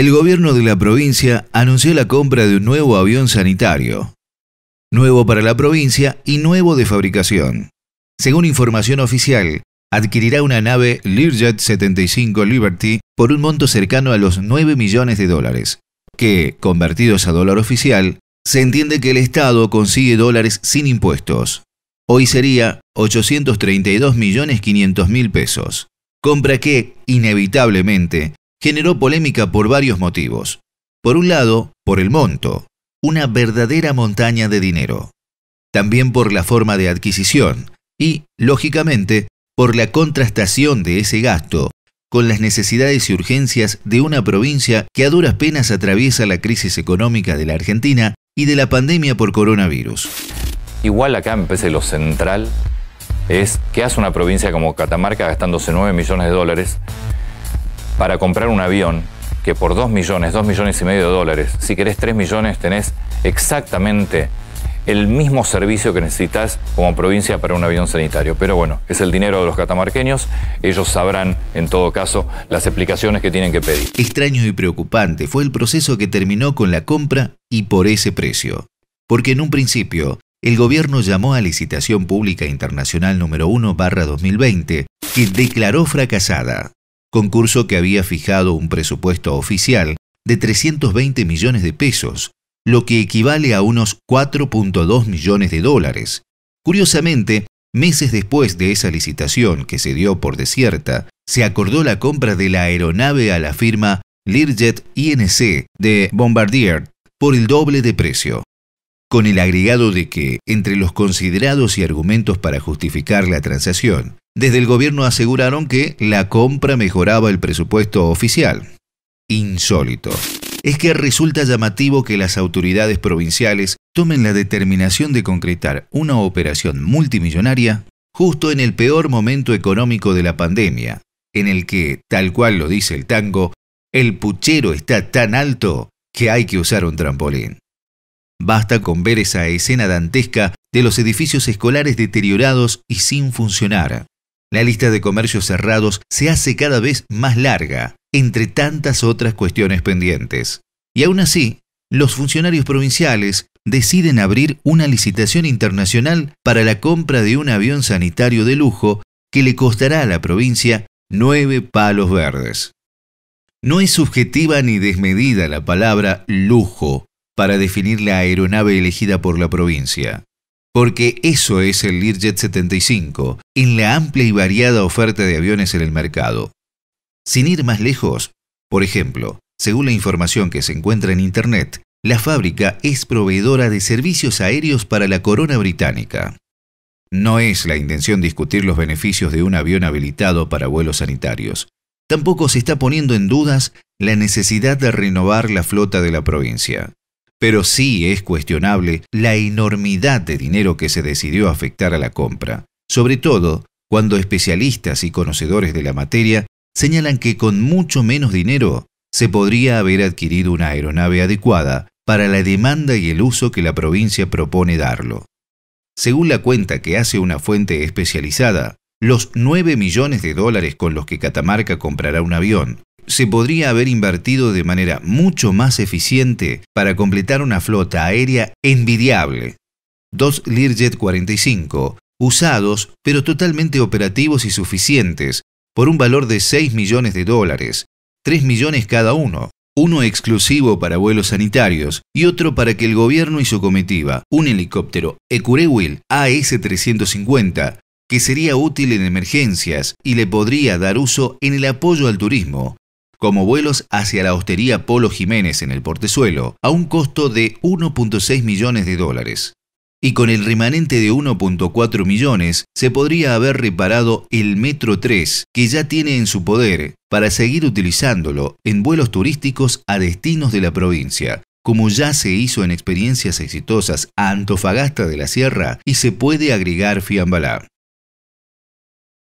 el gobierno de la provincia anunció la compra de un nuevo avión sanitario, nuevo para la provincia y nuevo de fabricación. Según información oficial, adquirirá una nave Learjet 75 Liberty por un monto cercano a los 9 millones de dólares, que, convertidos a dólar oficial, se entiende que el Estado consigue dólares sin impuestos. Hoy sería 832 millones 500 mil pesos. Compra que, inevitablemente, generó polémica por varios motivos. Por un lado, por el monto, una verdadera montaña de dinero. También por la forma de adquisición y, lógicamente, por la contrastación de ese gasto con las necesidades y urgencias de una provincia que a duras penas atraviesa la crisis económica de la Argentina y de la pandemia por coronavirus. Igual acá me lo central es que hace una provincia como Catamarca gastándose 9 millones de dólares para comprar un avión que por 2 millones, 2 millones y medio de dólares, si querés 3 millones, tenés exactamente el mismo servicio que necesitas como provincia para un avión sanitario. Pero bueno, es el dinero de los catamarqueños, ellos sabrán en todo caso las explicaciones que tienen que pedir. Extraño y preocupante fue el proceso que terminó con la compra y por ese precio. Porque en un principio, el gobierno llamó a licitación pública internacional número 1 barra 2020, que declaró fracasada concurso que había fijado un presupuesto oficial de 320 millones de pesos, lo que equivale a unos 4.2 millones de dólares. Curiosamente, meses después de esa licitación que se dio por desierta, se acordó la compra de la aeronave a la firma Learjet INC de Bombardier por el doble de precio. Con el agregado de que, entre los considerados y argumentos para justificar la transacción, desde el gobierno aseguraron que la compra mejoraba el presupuesto oficial. Insólito. Es que resulta llamativo que las autoridades provinciales tomen la determinación de concretar una operación multimillonaria justo en el peor momento económico de la pandemia, en el que, tal cual lo dice el tango, el puchero está tan alto que hay que usar un trampolín. Basta con ver esa escena dantesca de los edificios escolares deteriorados y sin funcionar, la lista de comercios cerrados se hace cada vez más larga, entre tantas otras cuestiones pendientes. Y aún así, los funcionarios provinciales deciden abrir una licitación internacional para la compra de un avión sanitario de lujo que le costará a la provincia nueve palos verdes. No es subjetiva ni desmedida la palabra lujo para definir la aeronave elegida por la provincia porque eso es el Learjet 75, en la amplia y variada oferta de aviones en el mercado. Sin ir más lejos, por ejemplo, según la información que se encuentra en Internet, la fábrica es proveedora de servicios aéreos para la corona británica. No es la intención discutir los beneficios de un avión habilitado para vuelos sanitarios. Tampoco se está poniendo en dudas la necesidad de renovar la flota de la provincia pero sí es cuestionable la enormidad de dinero que se decidió afectar a la compra, sobre todo cuando especialistas y conocedores de la materia señalan que con mucho menos dinero se podría haber adquirido una aeronave adecuada para la demanda y el uso que la provincia propone darlo. Según la cuenta que hace una fuente especializada, los 9 millones de dólares con los que Catamarca comprará un avión se podría haber invertido de manera mucho más eficiente para completar una flota aérea envidiable. Dos Learjet 45, usados pero totalmente operativos y suficientes, por un valor de 6 millones de dólares, 3 millones cada uno, uno exclusivo para vuelos sanitarios y otro para que el gobierno y su comitiva, un helicóptero Ecurewil AS-350, que sería útil en emergencias y le podría dar uso en el apoyo al turismo, como vuelos hacia la hostería Polo Jiménez en el portezuelo, a un costo de 1.6 millones de dólares. Y con el remanente de 1.4 millones se podría haber reparado el Metro 3, que ya tiene en su poder, para seguir utilizándolo en vuelos turísticos a destinos de la provincia, como ya se hizo en experiencias exitosas a Antofagasta de la Sierra y se puede agregar Fiambalá.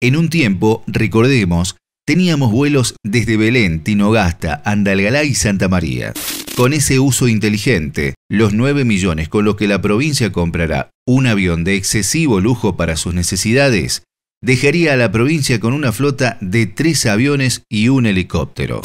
En un tiempo, recordemos, Teníamos vuelos desde Belén, Tinogasta, Andalgalá y Santa María. Con ese uso inteligente, los 9 millones con los que la provincia comprará un avión de excesivo lujo para sus necesidades, dejaría a la provincia con una flota de tres aviones y un helicóptero.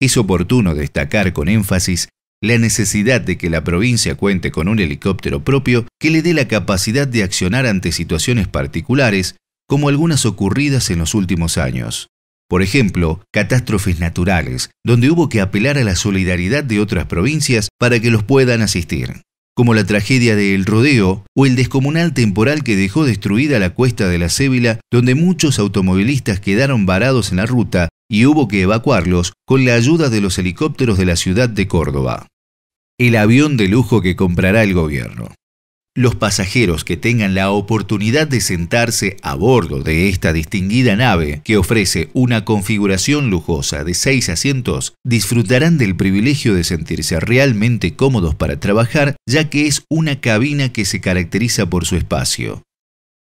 Es oportuno destacar con énfasis la necesidad de que la provincia cuente con un helicóptero propio que le dé la capacidad de accionar ante situaciones particulares, como algunas ocurridas en los últimos años. Por ejemplo, catástrofes naturales, donde hubo que apelar a la solidaridad de otras provincias para que los puedan asistir, como la tragedia de El Rodeo o el descomunal temporal que dejó destruida la cuesta de la Cébila, donde muchos automovilistas quedaron varados en la ruta y hubo que evacuarlos con la ayuda de los helicópteros de la ciudad de Córdoba. El avión de lujo que comprará el gobierno. Los pasajeros que tengan la oportunidad de sentarse a bordo de esta distinguida nave, que ofrece una configuración lujosa de seis asientos, disfrutarán del privilegio de sentirse realmente cómodos para trabajar, ya que es una cabina que se caracteriza por su espacio.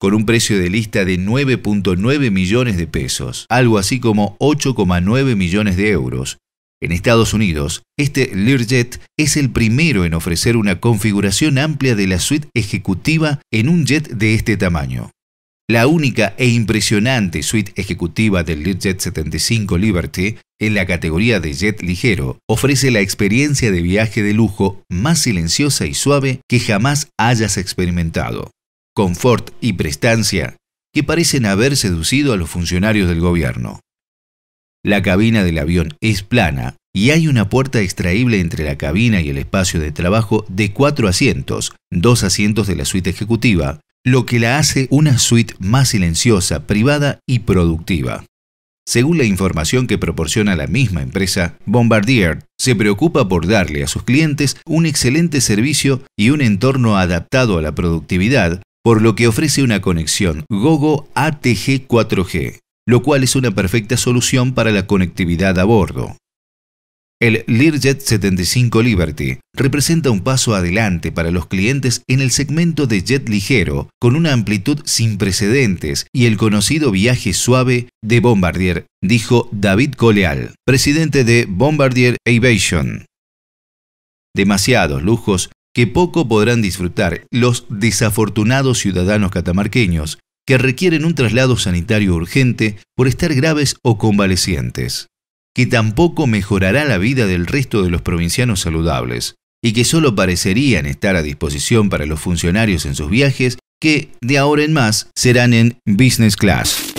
Con un precio de lista de 9.9 millones de pesos, algo así como 8,9 millones de euros, en Estados Unidos, este Learjet es el primero en ofrecer una configuración amplia de la suite ejecutiva en un jet de este tamaño. La única e impresionante suite ejecutiva del Learjet 75 Liberty en la categoría de jet ligero ofrece la experiencia de viaje de lujo más silenciosa y suave que jamás hayas experimentado. Confort y prestancia que parecen haber seducido a los funcionarios del gobierno. La cabina del avión es plana y hay una puerta extraíble entre la cabina y el espacio de trabajo de cuatro asientos, dos asientos de la suite ejecutiva, lo que la hace una suite más silenciosa, privada y productiva. Según la información que proporciona la misma empresa, Bombardier se preocupa por darle a sus clientes un excelente servicio y un entorno adaptado a la productividad, por lo que ofrece una conexión GOGO ATG 4G, lo cual es una perfecta solución para la conectividad a bordo. El Learjet 75 Liberty representa un paso adelante para los clientes en el segmento de jet ligero, con una amplitud sin precedentes y el conocido viaje suave de Bombardier, dijo David Coleal, presidente de Bombardier Aviation. Demasiados lujos que poco podrán disfrutar los desafortunados ciudadanos catamarqueños que requieren un traslado sanitario urgente por estar graves o convalecientes, que tampoco mejorará la vida del resto de los provincianos saludables, y que solo parecerían estar a disposición para los funcionarios en sus viajes, que de ahora en más serán en business class.